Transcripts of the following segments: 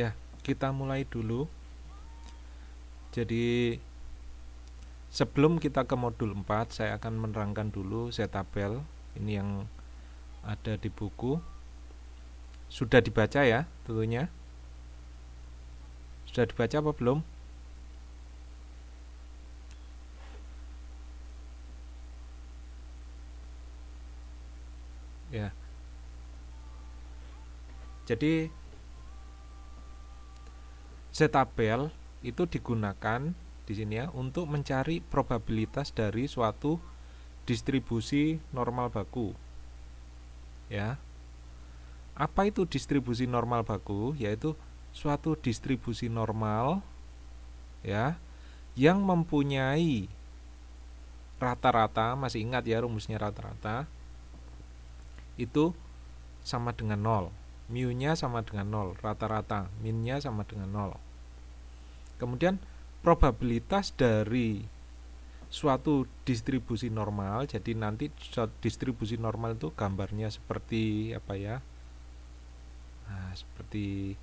ya kita mulai dulu jadi sebelum kita ke modul 4 saya akan menerangkan dulu setapel ini yang ada di buku sudah dibaca ya tentunya sudah dibaca apa belum ya jadi Z-tabel itu digunakan di sini ya untuk mencari probabilitas dari suatu distribusi normal baku. Ya. Apa itu distribusi normal baku? Yaitu suatu distribusi normal ya yang mempunyai rata-rata, masih ingat ya rumusnya rata-rata itu sama dengan nol mu-nya sama dengan 0, rata-rata min-nya sama dengan 0. Kemudian probabilitas dari suatu distribusi normal, jadi nanti distribusi normal itu gambarnya seperti apa ya? Nah, seperti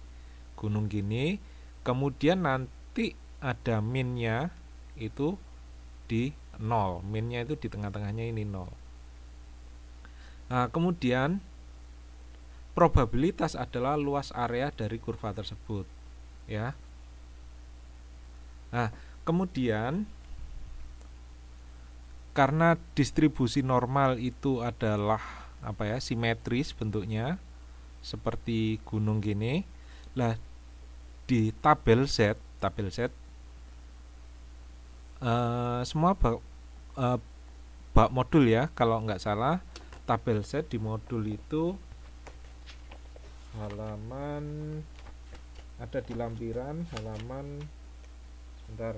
gunung gini. Kemudian nanti ada min-nya itu di 0, Min-nya itu di tengah-tengahnya ini 0. Nah, kemudian probabilitas adalah luas area dari kurva tersebut ya nah kemudian karena distribusi normal itu adalah apa ya simetris bentuknya seperti gunung gini lah di tabel Z tabel Z uh, semua bak, uh, eh, bak modul ya kalau nggak salah tabel Z di modul itu halaman ada di lampiran halaman sebentar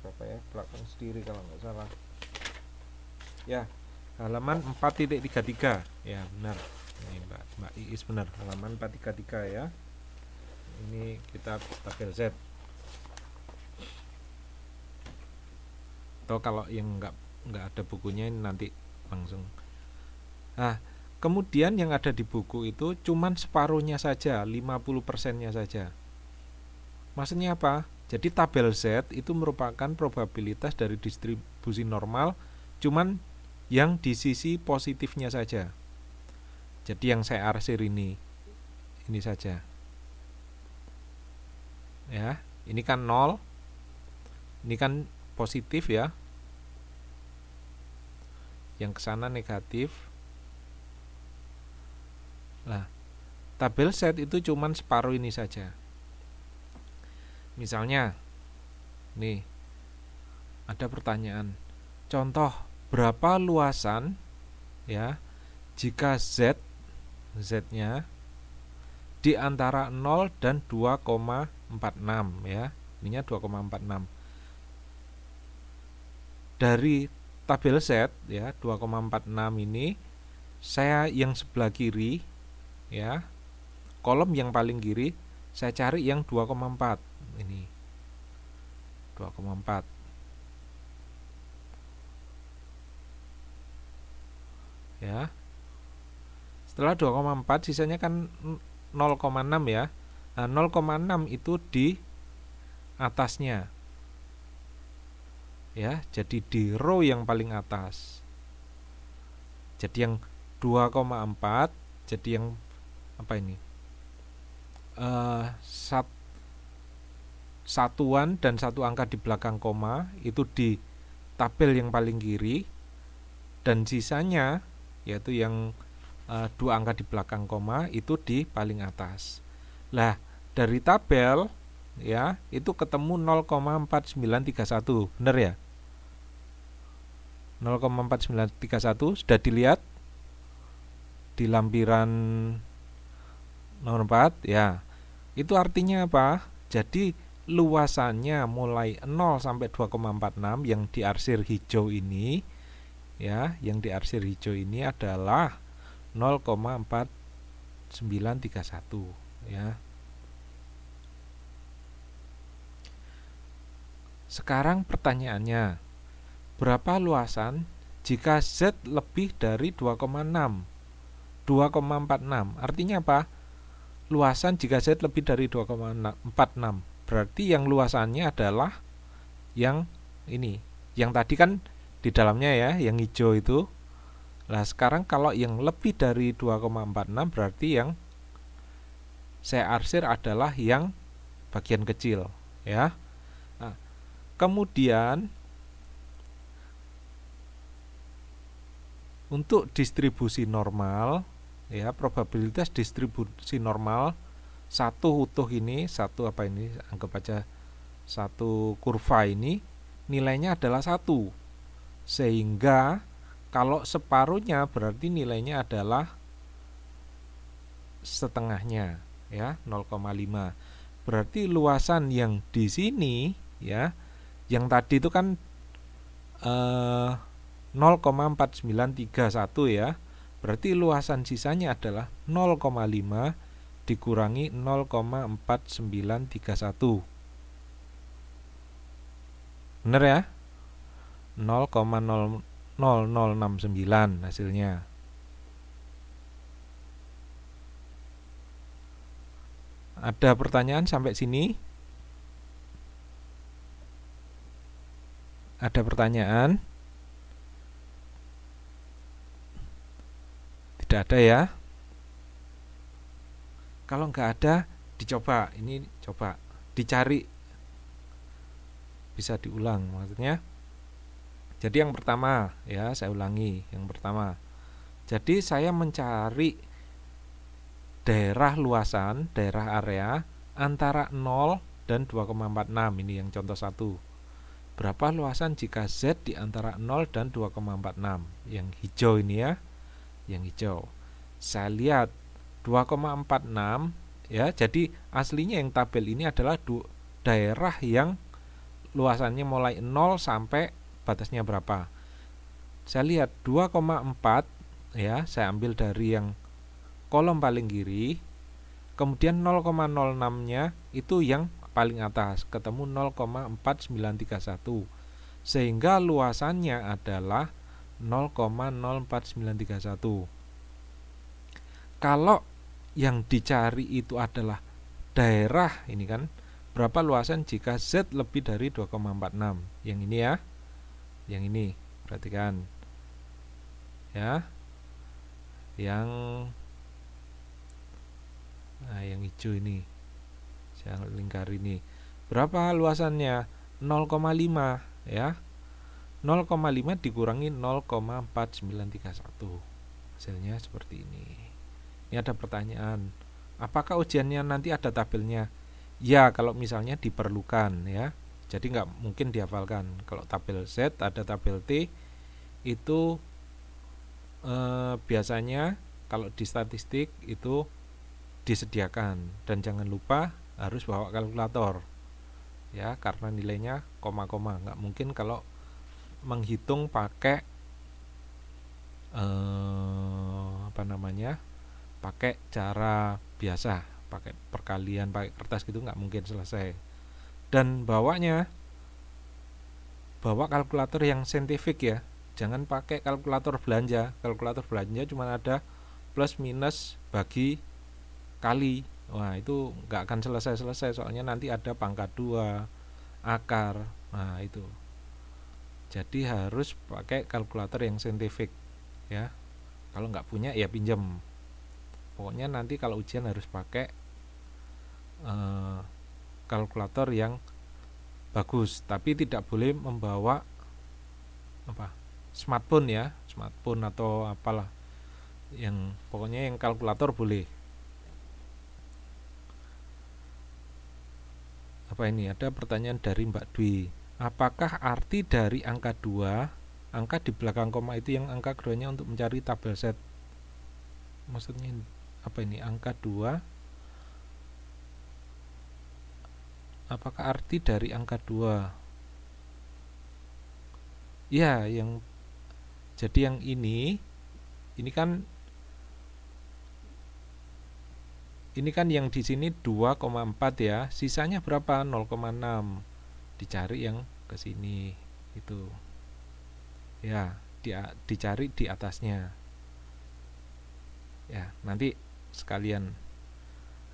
berapa ya belakang sendiri kalau nggak salah ya halaman 4.33 ya benar ini Mbak Mbak Iis benar halaman 433 ya ini kita tabel Z atau kalau yang nggak nggak ada bukunya ini nanti langsung nah kemudian yang ada di buku itu cuman separuhnya saja 50 persennya saja maksudnya apa jadi tabel Z itu merupakan probabilitas dari distribusi normal cuman yang di sisi positifnya saja jadi yang saya arsir ini ini saja ya ini kan nol, ini kan positif ya yang ke sana negatif nah tabel set itu cuman separuh ini saja misalnya nih ada pertanyaan contoh berapa luasan ya jika z z-nya di antara 0 dan 2,46 ya. Ininya 2,46. Dari tabel set ya 2,46 ini saya yang sebelah kiri ya. Kolom yang paling kiri saya cari yang 2,4 ini. 2,4 ya. Setelah 2,4 sisanya kan 0,6 ya. Nah, 0,6 itu di atasnya. Ya, jadi di row yang paling atas. Jadi yang 2,4 jadi yang apa ini? Uh, sat, satuan dan satu angka di belakang koma itu di tabel yang paling kiri dan sisanya yaitu yang Eh, dua angka di belakang koma itu di paling atas. lah dari tabel ya, itu ketemu 0,4931. Benar ya? 0,4931 sudah dilihat di lampiran nomor 4 ya. Itu artinya apa? Jadi luasannya mulai 0 sampai 2,46 yang diarsir hijau ini ya, yang diarsir hijau ini adalah 0,4931 ya. Sekarang pertanyaannya, berapa luasan jika Z lebih dari 2,6? 2,46 artinya apa? Luasan jika Z lebih dari 2,46 berarti yang luasannya adalah yang ini. Yang tadi kan di dalamnya ya, yang hijau itu Nah, sekarang kalau yang lebih dari 2,46 berarti yang saya arsir adalah yang bagian kecil, ya. Nah, kemudian untuk distribusi normal, ya, probabilitas distribusi normal satu utuh ini, satu apa ini, anggap aja satu kurva ini nilainya adalah satu, sehingga kalau separuhnya berarti nilainya adalah setengahnya ya 0,5. Berarti luasan yang di sini ya yang tadi itu kan eh, 0,4931 ya. Berarti luasan sisanya adalah 0,5 dikurangi 0,4931. Benar ya? 0069 hasilnya. Ada pertanyaan sampai sini? Ada pertanyaan? Tidak ada ya? Kalau nggak ada, dicoba. Ini coba dicari. Bisa diulang maksudnya. Jadi yang pertama ya saya ulangi yang pertama. Jadi saya mencari daerah luasan, daerah area antara 0 dan 2,46 ini yang contoh satu. Berapa luasan jika Z di antara 0 dan 2,46? Yang hijau ini ya. Yang hijau. Saya lihat 2,46 ya. Jadi aslinya yang tabel ini adalah daerah yang luasannya mulai 0 sampai batasnya berapa saya lihat 2,4 ya saya ambil dari yang kolom paling kiri kemudian 0,06 nya itu yang paling atas ketemu 0,4931 sehingga luasannya adalah 0,04931 kalau yang dicari itu adalah daerah ini kan berapa luasan jika Z lebih dari 2,46 yang ini ya yang ini perhatikan ya yang nah, yang hijau ini yang lingkar ini berapa luasannya 0,5 ya 0,5 dikurangi 0,4931 hasilnya seperti ini ini ada pertanyaan apakah ujiannya nanti ada tabelnya ya kalau misalnya diperlukan ya jadi nggak mungkin dihafalkan kalau tabel Z ada tabel T itu eh, biasanya kalau di statistik itu disediakan dan jangan lupa harus bawa kalkulator ya karena nilainya koma-koma nggak mungkin kalau menghitung pakai eh, apa namanya pakai cara biasa pakai perkalian pakai kertas gitu nggak mungkin selesai dan bawanya bawa kalkulator yang saintifik ya jangan pakai kalkulator belanja kalkulator belanja cuma ada plus minus bagi kali wah itu nggak akan selesai-selesai soalnya nanti ada pangkat dua akar nah itu jadi harus pakai kalkulator yang saintifik ya kalau nggak punya ya pinjam pokoknya nanti kalau ujian harus pakai uh, kalkulator yang bagus tapi tidak boleh membawa apa smartphone ya smartphone atau apalah yang pokoknya yang kalkulator boleh apa ini ada pertanyaan dari Mbak Dwi apakah arti dari angka 2 angka di belakang koma itu yang angka nya untuk mencari tabel set maksudnya apa ini angka 2 Apakah arti dari angka 2? Ya, yang jadi yang ini ini kan ini kan yang di sini 2,4 ya. Sisanya berapa? 0,6. Dicari yang ke sini itu. Ya, di, dicari di atasnya. Ya, nanti sekalian.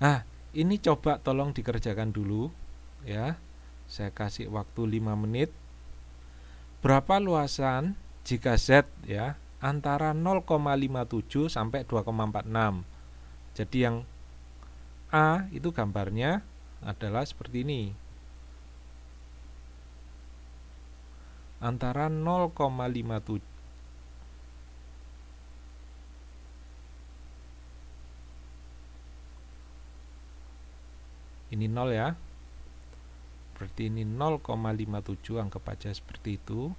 Nah, ini coba tolong dikerjakan dulu ya saya kasih waktu 5 menit berapa luasan jika Z ya antara 0,57 sampai 2,46 jadi yang A itu gambarnya adalah seperti ini antara 0,57 ini 0 ya berarti ini 0,57 anggap aja seperti itu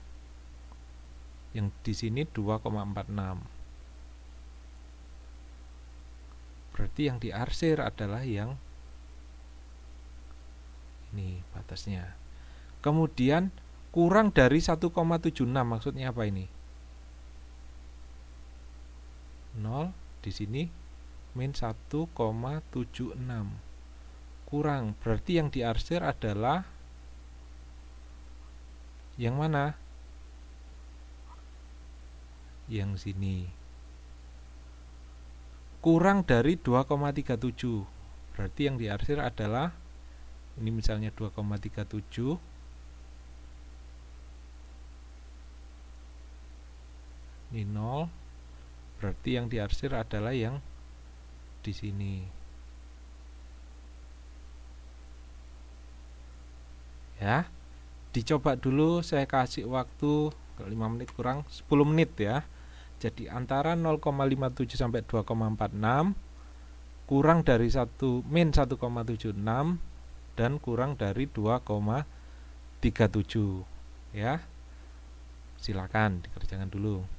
yang di sini 2,46 berarti yang diarsir adalah yang ini batasnya kemudian kurang dari 1,76 maksudnya apa ini 0 di sini min 1,76 kurang. Berarti yang diarsir adalah yang mana? Yang sini. Kurang dari 2,37. Berarti yang diarsir adalah ini misalnya 2,37 ini 0 berarti yang diarsir adalah yang di sini ya dicoba dulu saya kasih waktu 5 menit kurang 10 menit ya jadi antara 0,57 sampai 2,46 kurang dari 1 min 1,76 dan kurang dari 2,37 ya silakan dikerjakan dulu